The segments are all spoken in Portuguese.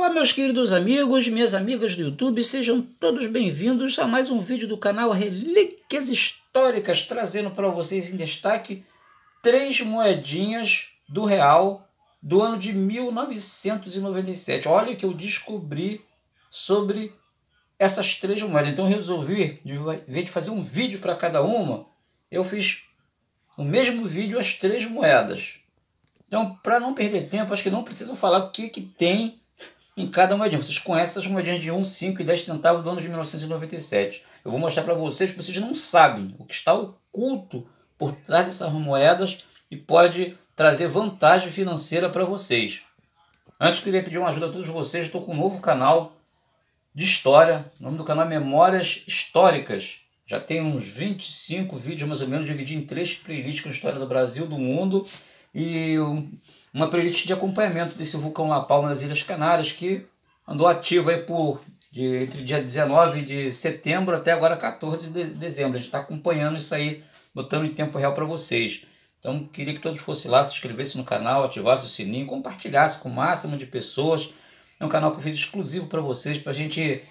Olá meus queridos amigos, minhas amigas do YouTube, sejam todos bem-vindos a mais um vídeo do canal Relíquias Históricas, trazendo para vocês em destaque três moedinhas do real do ano de 1997. Olha o que eu descobri sobre essas três moedas. Então resolvi, em vez de fazer um vídeo para cada uma, eu fiz o mesmo vídeo as três moedas. Então, para não perder tempo, acho que não preciso falar o que, que tem em cada moedinha. Vocês conhecem as moedinhas de 1, 5 e 10 centavos do ano de 1997. Eu vou mostrar para vocês que vocês não sabem o que está oculto por trás dessas moedas e pode trazer vantagem financeira para vocês. Antes, queria pedir uma ajuda a todos vocês. Estou com um novo canal de história. O nome do canal é Memórias Históricas. Já tem uns 25 vídeos, mais ou menos, dividido em três playlists com história do Brasil, do mundo e um, uma playlist de acompanhamento desse vulcão La Palma nas Ilhas Canárias, que andou ativo aí por de, entre dia 19 de setembro até agora 14 de dezembro. A gente está acompanhando isso aí, botando em tempo real para vocês. Então, queria que todos fossem lá, se inscrevessem no canal, ativassem o sininho, compartilhassem com o máximo de pessoas. É um canal que eu fiz exclusivo para vocês, para a gente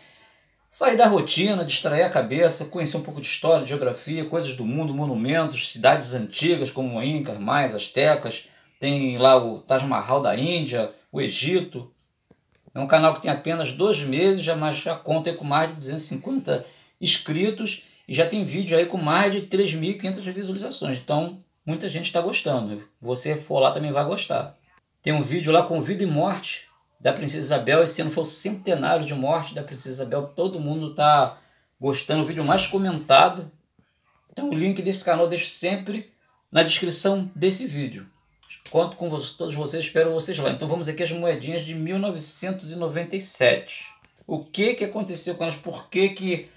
Sair da rotina, distrair a cabeça, conhecer um pouco de história, geografia, coisas do mundo, monumentos, cidades antigas como Incas, Mais, Astecas, tem lá o Taj Mahal da Índia, o Egito. É um canal que tem apenas dois meses, já, mas já conta com mais de 250 inscritos e já tem vídeo aí com mais de 3.500 visualizações. Então, muita gente está gostando. Você for lá também vai gostar. Tem um vídeo lá com vida e morte, da Princesa Isabel. Esse ano foi o centenário de morte da Princesa Isabel. Todo mundo tá gostando. O vídeo mais comentado. Então o link desse canal eu deixo sempre na descrição desse vídeo. Conto com vocês, todos vocês, espero vocês lá. Então vamos aqui as moedinhas de 1997. O que, que aconteceu com elas? Por que, que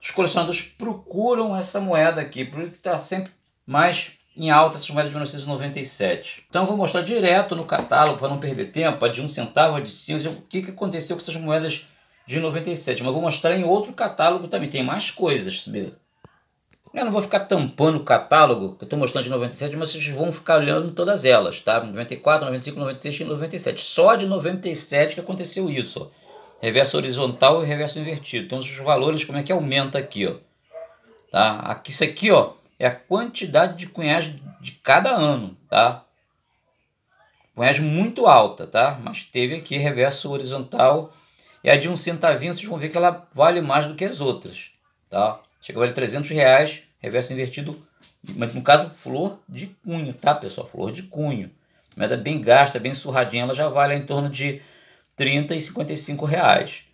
os colecionadores procuram essa moeda aqui? Por que está sempre mais em alta essas moedas de 1997. Então eu vou mostrar direto no catálogo para não perder tempo, a de um centavo, a de cinco, o que, que aconteceu com essas moedas de 97. Mas vou mostrar em outro catálogo também, tem mais coisas. Eu não vou ficar tampando o catálogo que eu estou mostrando de 97, mas vocês vão ficar olhando todas elas, tá? 94, 95, 96 e 97. Só de 97 que aconteceu isso. Ó. Reverso horizontal e reverso invertido. Então os valores, como é que aumenta aqui, ó. Tá? Aqui, isso aqui, ó é a quantidade de cunhagem de cada ano, tá? Cunhagem muito alta, tá? Mas teve aqui reverso horizontal e a de um centavinho vocês vão ver que ela vale mais do que as outras, tá? Chega a valer 300 reais, reverso invertido, mas no caso flor de cunho, tá pessoal? Flor de cunho. Moeda bem gasta, bem surradinha, ela já vale em torno de 30 e 55 reais.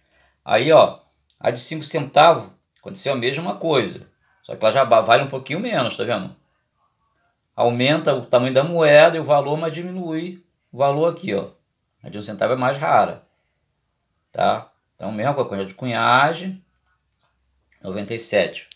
Aí ó, a de 5 centavos aconteceu a mesma coisa. Só que ela já vale um pouquinho menos, tá vendo? Aumenta o tamanho da moeda e o valor, mas diminui o valor aqui, ó. A de um centavo é mais rara, tá? Então, mesma coisa, de cunhagem, 97.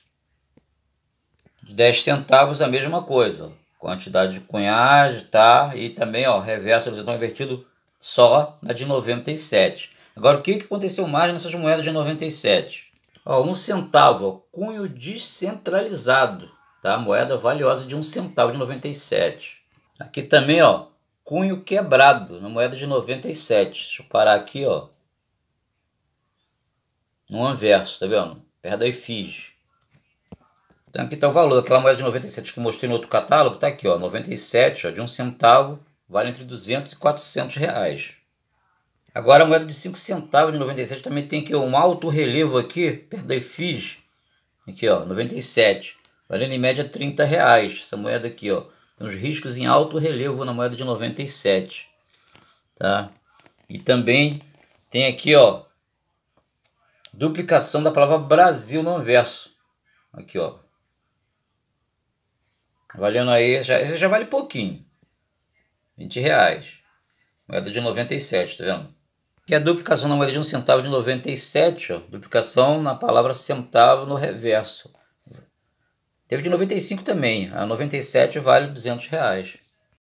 De 10 centavos é a mesma coisa, Quantidade de cunhagem, tá? E também, ó, reverso, eles estão invertido só na de 97. Agora, o que aconteceu mais nessas moedas de 97? Ó, um centavo, ó, cunho descentralizado, tá? Moeda valiosa de um centavo de 97. Aqui também, ó, cunho quebrado, na moeda de 97. Deixa eu parar aqui, ó. No anverso, tá vendo? Perto da efígie. Então aqui tá o valor daquela moeda de 97 que eu mostrei no outro catálogo, tá aqui, ó, 97, ó, de um centavo, vale entre 200 e 400 reais. Agora a moeda de 5 centavos de 97 também tem aqui um alto relevo aqui, perto da Aqui, ó, 97. Valendo em média 30 reais. Essa moeda aqui, ó. Tem uns riscos em alto relevo na moeda de 97. Tá? E também tem aqui, ó. Duplicação da palavra Brasil no anverso. Aqui, ó. Valendo aí, já, já vale pouquinho. 20 reais. Moeda de 97, tá vendo? que é a duplicação na moeda de um centavo de 97, ó, duplicação na palavra centavo no reverso. Teve de 95 também, a 97 vale 200 reais.